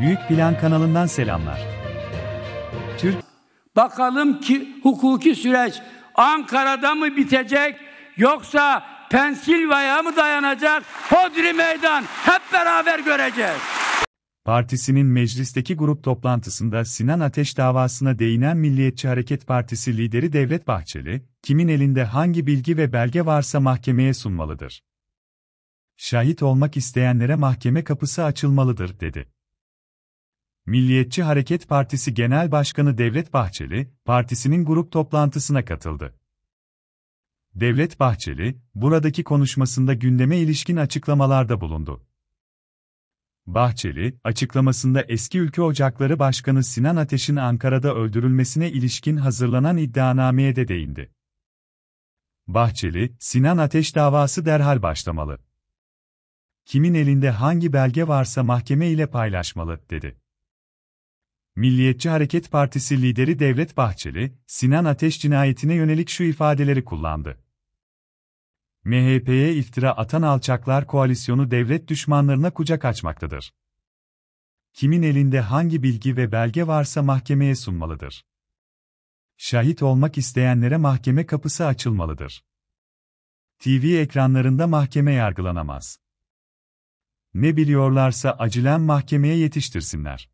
Büyük Plan kanalından selamlar. Türk Bakalım ki hukuki süreç Ankara'da mı bitecek yoksa Pensilvanya mı dayanacak? Hodri meydan hep beraber göreceğiz. Partisi'nin meclisteki grup toplantısında Sinan Ateş davasına değinen Milliyetçi Hareket Partisi lideri Devlet Bahçeli, kimin elinde hangi bilgi ve belge varsa mahkemeye sunmalıdır. Şahit olmak isteyenlere mahkeme kapısı açılmalıdır dedi. Milliyetçi Hareket Partisi Genel Başkanı Devlet Bahçeli, partisinin grup toplantısına katıldı. Devlet Bahçeli, buradaki konuşmasında gündeme ilişkin açıklamalarda bulundu. Bahçeli, açıklamasında eski Ülke Ocakları Başkanı Sinan Ateş'in Ankara'da öldürülmesine ilişkin hazırlanan iddianameye de değindi. Bahçeli, Sinan Ateş davası derhal başlamalı. Kimin elinde hangi belge varsa mahkeme ile paylaşmalı, dedi. Milliyetçi Hareket Partisi lideri Devlet Bahçeli, Sinan Ateş cinayetine yönelik şu ifadeleri kullandı. MHP'ye iftira atan alçaklar koalisyonu devlet düşmanlarına kucak açmaktadır. Kimin elinde hangi bilgi ve belge varsa mahkemeye sunmalıdır. Şahit olmak isteyenlere mahkeme kapısı açılmalıdır. TV ekranlarında mahkeme yargılanamaz. Ne biliyorlarsa acilen mahkemeye yetiştirsinler.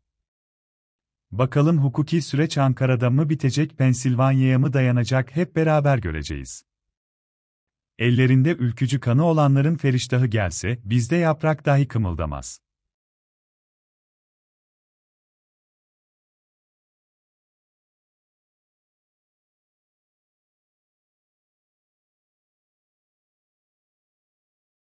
Bakalım hukuki süreç Ankara'da mı bitecek, Pensilvanya'ya mı dayanacak hep beraber göreceğiz. Ellerinde ülkücü kanı olanların feriştahı gelse, bizde yaprak dahi kımıldamaz.